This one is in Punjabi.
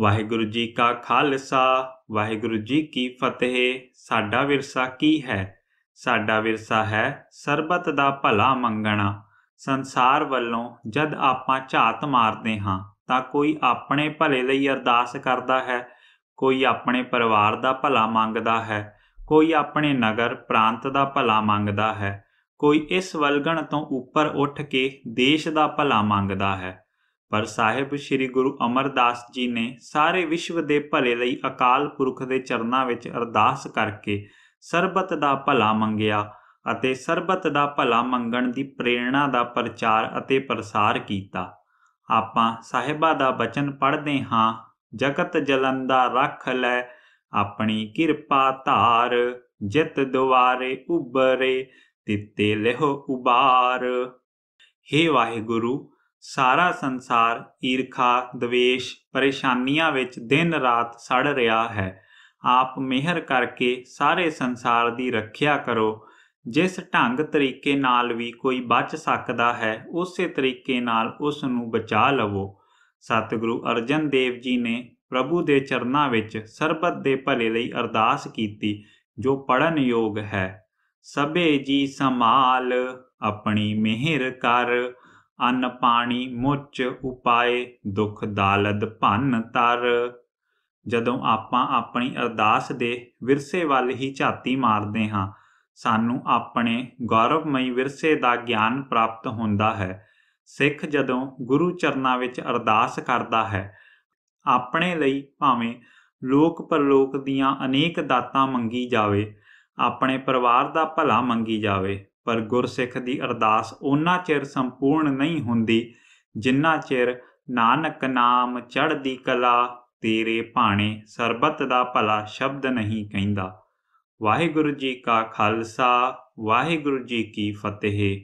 ਵਾਹਿਗੁਰੂ ਜੀ ਕਾ ਖਾਲਸਾ ਵਾਹਿਗੁਰੂ ਜੀ ਕੀ ਫਤਿਹ ਸਾਡਾ ਵਿਰਸਾ ਕੀ ਹੈ ਸਾਡਾ ਵਿਰਸਾ ਹੈ ਸਰਬਤ ਦਾ ਭਲਾ ਮੰਗਣਾ ਸੰਸਾਰ ਵੱਲੋਂ ਜਦ ਆਪਾਂ ਝਾਤ ਮਾਰਦੇ ਹਾਂ ਤਾਂ ਕੋਈ ਆਪਣੇ ਭਲੇ ਲਈ ਅਰਦਾਸ ਕਰਦਾ ਹੈ ਕੋਈ ਆਪਣੇ ਪਰਿਵਾਰ ਦਾ ਭਲਾ ਮੰਗਦਾ ਹੈ ਕੋਈ ਆਪਣੇ ਨਗਰ ਪ੍ਰਾਂਤ ਦਾ ਭਲਾ ਮੰਗਦਾ ਹੈ ਕੋਈ ਇਸ ਵਲਗਣ ਤੋਂ ਉੱਪਰ ਉੱਠ ਕੇ ਦੇਸ਼ ਦਾ ਭਲਾ ਮੰਗਦਾ ਹੈ ਪਰ ਸਾਹਿਬ ਸ੍ਰੀ ਗੁਰੂ ਅਮਰਦਾਸ ਜੀ ਨੇ ਸਾਰੇ ਵਿਸ਼ਵ ਦੇ ਭਲੇ ਲਈ ਅਕਾਲ ਪੁਰਖ ਦੇ ਚਰਨਾਂ ਵਿੱਚ ਅਰਦਾਸ ਕਰਕੇ ਸਰਬਤ ਦਾ ਭਲਾ ਮੰਗਿਆ ਅਤੇ ਸਰਬਤ ਦਾ ਭਲਾ ਮੰਗਣ ਦੀ ਪ੍ਰੇਰਣਾ ਦਾ ਪ੍ਰਚਾਰ ਅਤੇ ਪ੍ਰਸਾਰ ਕੀਤਾ ਆਪਾਂ ਸਾਹਿਬਾ ਦਾ ਬਚਨ ਪੜ੍ਹਦੇ ਹਾਂ ਜਗਤ ਜਲੰਦਾ ਰੱਖ ਲੈ ਆਪਣੀ ਕਿਰਪਾ ਧਾਰ ਜਿਤ ਦੁਆਰੇ ਉਬਰੇ ਤਿੱਤੇ ਲਹੁ ਉਬਾਰ ਹੇ ਵਾਹਿਗੁਰੂ ਸਾਰਾ ਸੰਸਾਰ ਈਰਖਾ ਦਵੇਸ਼ ਪਰੇਸ਼ਾਨੀਆਂ ਵਿੱਚ ਦਿਨ ਰਾਤ ਸੜ ਰਿਹਾ ਹੈ ਆਪ ਮਿਹਰ ਕਰਕੇ ਸਾਰੇ ਸੰਸਾਰ ਦੀ ਰੱਖਿਆ ਕਰੋ ਜਿਸ ਢੰਗ ਤਰੀਕੇ ਨਾਲ ਵੀ ਕੋਈ ਬਚ ਸਕਦਾ ਹੈ ਉਸੇ ਤਰੀਕੇ ਨਾਲ ਉਸ ਨੂੰ ਬਚਾ ਲਵੋ ਸਤਿਗੁਰੂ ਅਰਜਨ ਦੇਵ ਜੀ ਨੇ ਪ੍ਰਭੂ ਦੇ ਚਰਨਾਂ ਵਿੱਚ ਸਰਬਤ ਦੇ ਭਲੇ ਲਈ ਅਰਦਾਸ ਕੀਤੀ ਜੋ ਪੜਨ ਯੋਗ ਹੈ ਸਭੇ ਜੀ ਸਮਾਲ ਆਪਣੀ ਮਿਹਰ ਕਰ ਅਨ ਪਾਣੀ ਮੁੱਚ ਉਪਾਏ ਦੁਖ ਦਾਲਦ ਭੰਨ ਤਰ ਜਦੋਂ ਆਪਾਂ ਆਪਣੀ ਅਰਦਾਸ ਦੇ ਵਿਰਸੇ ਵੱਲ ਹੀ ਝਾਤੀ ਮਾਰਦੇ ਹਾਂ ਸਾਨੂੰ ਆਪਣੇ ਗੌਰਵਮਈ ਵਿਰਸੇ ਦਾ ਗਿਆਨ ਪ੍ਰਾਪਤ ਹੁੰਦਾ ਹੈ ਸਿੱਖ ਜਦੋਂ ਗੁਰੂ ਚਰਨਾਂ ਵਿੱਚ ਅਰਦਾਸ ਕਰਦਾ ਹੈ ਆਪਣੇ ਲਈ ਭਾਵੇਂ ਲੋਕ ਪਰਲੋਕ ਦੀਆਂ ਅਨੇਕ ਦਾਤਾਂ ਮੰਗੀ ਜਾਵੇ ਆਪਣੇ ਪਰਿਵਾਰ ਦਾ ਭਲਾ ਮੰਗੀ ਜਾਵੇ ਪਰ ਗੁਰਸਿੱਖ ਦੀ ਅਰਦਾਸ ਉਹਨਾਂ ਚਿਰ ਸੰਪੂਰਨ ਨਹੀਂ ਹੁੰਦੀ ਜਿੰਨਾ ਚਿਰ ਨਾਨਕ ਨਾਮ ਚੜ੍ਹਦੀ ਕਲਾ ਤੇਰੇ ਭਾਣੇ ਸਰਬਤ ਦਾ ਭਲਾ ਸ਼ਬਦ ਨਹੀਂ ਕਹਿੰਦਾ ਵਾਹਿਗੁਰੂ ਜੀ ਕਾ ਖਾਲਸਾ ਵਾਹਿਗੁਰੂ ਜੀ ਕੀ ਫਤਿਹ